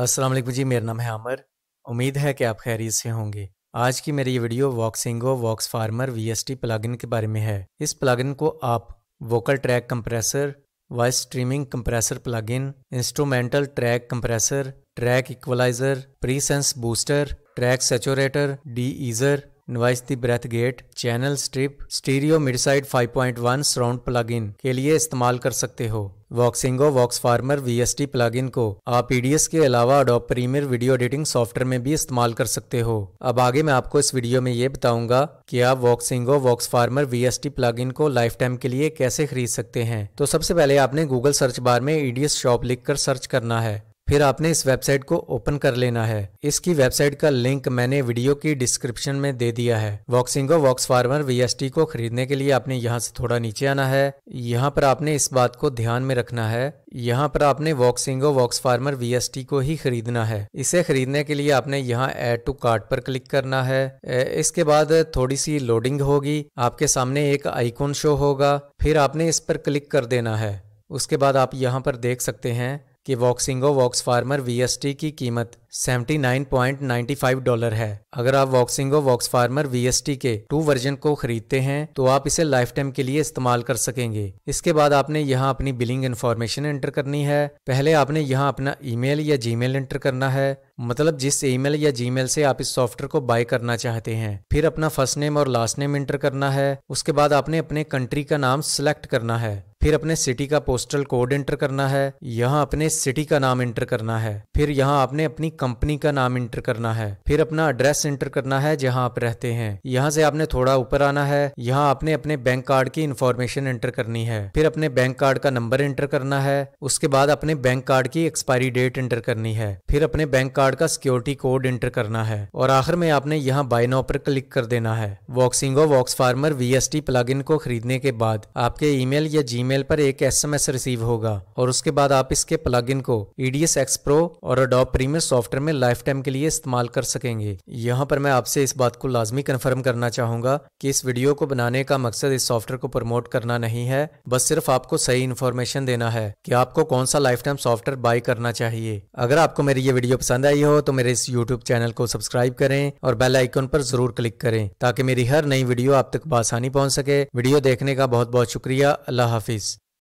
असलम जी मेरा नाम है अमर उम्मीद है कि आप खैरियत से होंगे आज की मेरी ये video Voxengo Voxformer T plugin के बारे में है इस प्लगइन को आप vocal track compressor voice streaming compressor plugin instrumental track compressor track equalizer presence booster track saturator de-esser नवाइस्ती breath gate channel strip stereo mid side 5.1 surround इन के लिए इस्तेमाल कर सकते हो Voxengo Voxformer VST plugin को आप ईडीएस के अलावा Adobe Premiere video editing software में भी इस्तेमाल कर सकते हो अब आगे मैं आपको इस वीडियो में ये बताऊंगा कि आप वॉक्सिंगो वॉक्स फार्मर वीएसटी इन को लाइफ टाइम के लिए कैसे खरीद सकते हैं तो सबसे पहले आपने गूगल सर्च बार में ईडीएस e शॉप लिख कर सर्च करना है फिर आपने इस वेबसाइट को ओपन कर लेना है इसकी वेबसाइट का लिंक मैंने वीडियो की डिस्क्रिप्शन में दे दिया है वॉक्सिंगो वॉक्स फार्मर वी को खरीदने के लिए आपने यहाँ से थोड़ा नीचे आना है यहाँ पर आपने इस बात को ध्यान में रखना है यहाँ पर आपने वॉक्सिंगो वॉक्स फार्मर वी को ही खरीदना है इसे खरीदने के लिए आपने यहाँ एड टू कार्ट पर क्लिक करना है इसके बाद थोड़ी सी लोडिंग होगी आपके सामने एक आईकोन शो होगा फिर आपने इस पर क्लिक कर देना है उसके बाद आप यहाँ पर देख सकते हैं कि वॉक्सिंगो वॉक्स फार्मर वीएसटी की कीमत 79.95 डॉलर है अगर आप वॉक्सिंगो वॉक्स फार्मर वीएसटी के टू वर्जन को खरीदते हैं तो आप इसे लाइफ टाइम के लिए इस्तेमाल कर सकेंगे इसके बाद आपने यहाँ अपनी बिलिंग इन्फॉर्मेशन एंटर करनी है पहले आपने यहाँ अपना ईमेल या जीमेल एंटर करना है मतलब जिस ईमेल या जीमेल से आप इस सॉफ्टवेयर को बाय करना चाहते हैं फिर अपना फर्स्ट नेम और लास्ट नेम एंटर करना है उसके बाद आपने अपने कंट्री का नाम सेलेक्ट करना है फिर अपने सिटी का पोस्टल कोड एंटर करना है यहाँ अपने सिटी का नाम एंटर करना है फिर यहाँ आपने अपनी कंपनी का नाम इंटर करना है फिर अपना एड्रेस इंटर करना है जहां आप रहते हैं यहाँ से आपने थोड़ा ऊपर आना है यहाँ आपने अपने बैंक कार्ड की इन्फॉर्मेशन एंटर करनी है फिर अपने बैंक कार्ड का नंबर एंटर करना है उसके बाद अपने बैंक कार्ड की एक्सपायरी डेट एंटर करनी है फिर अपने बैंक कार्ड का सिक्योरिटी कोड एंटर करना है और आखिर में आपने यहाँ बाय नाउ पर क्लिक कर देना है Voxengo Voxformer plug plugin को खरीदने के बाद आपके ईमेल या जीमेल पर एक एसएमएस रिसीव होगा और उसके बाद आप इसके प्लगइन को ईडीएस एक्स प्रो और अडोप प्रीमियर सॉफ्ट सॉफ्टवेयर में लाइफ टाइम के लिए इस्तेमाल कर सकेंगे यहाँ पर मैं आपसे इस बात को लाजमी कन्फर्म करना चाहूंगा कि इस वीडियो को बनाने का मकसद इस सॉफ्टवेयर को प्रमोट करना नहीं है बस सिर्फ आपको सही इन्फॉर्मेशन देना है कि आपको कौन सा लाइफ टाइम सॉफ्टवेयर बाय करना चाहिए अगर आपको मेरी ये वीडियो पसंद आई हो तो मेरे इस यूट्यूब चैनल को सब्सक्राइब करें और बेल आइकन पर जरूर क्लिक करें ताकि मेरी हर नई वीडियो आप तक बासानी पहुँच सके वीडियो देखने का बहुत बहुत शुक्रिया अल्लाह हाफिज